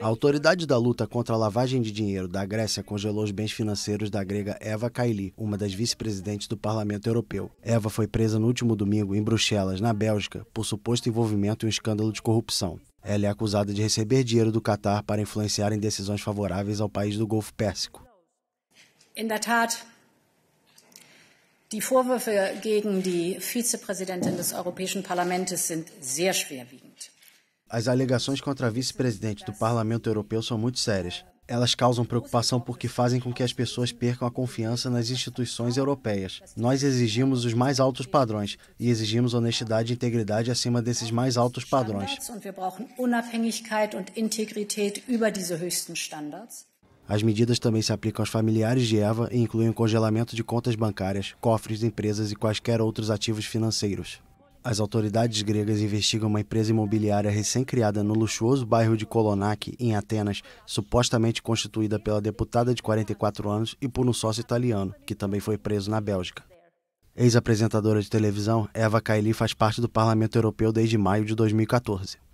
A autoridade da luta contra a lavagem de dinheiro da Grécia congelou os bens financeiros da grega Eva Kaili, uma das vice-presidentes do Parlamento Europeu. Eva foi presa no último domingo em Bruxelas, na Bélgica, por suposto envolvimento em um escândalo de corrupção. Ela é acusada de receber dinheiro do Catar para influenciar em decisões favoráveis ao país do Golfo Pérsico. Die Vorwürfe gegen die Vizepräsidentin des Europäischen Parlaments sind sehr schwerwiegend. As alegações contra a vice-presidente do Parlamento Europeu são muito sérias. Elas causam preocupação porque fazem com que as pessoas percam a confiança nas instituições europeias. Nós exigimos os mais altos padrões e exigimos honestidade e integridade acima desses mais altos padrões. Standards, as medidas também se aplicam aos familiares de Eva e incluem o congelamento de contas bancárias, cofres de empresas e quaisquer outros ativos financeiros. As autoridades gregas investigam uma empresa imobiliária recém-criada no luxuoso bairro de Kolonaki, em Atenas, supostamente constituída pela deputada de 44 anos e por um sócio italiano, que também foi preso na Bélgica. Ex-apresentadora de televisão, Eva Kaili faz parte do Parlamento Europeu desde maio de 2014.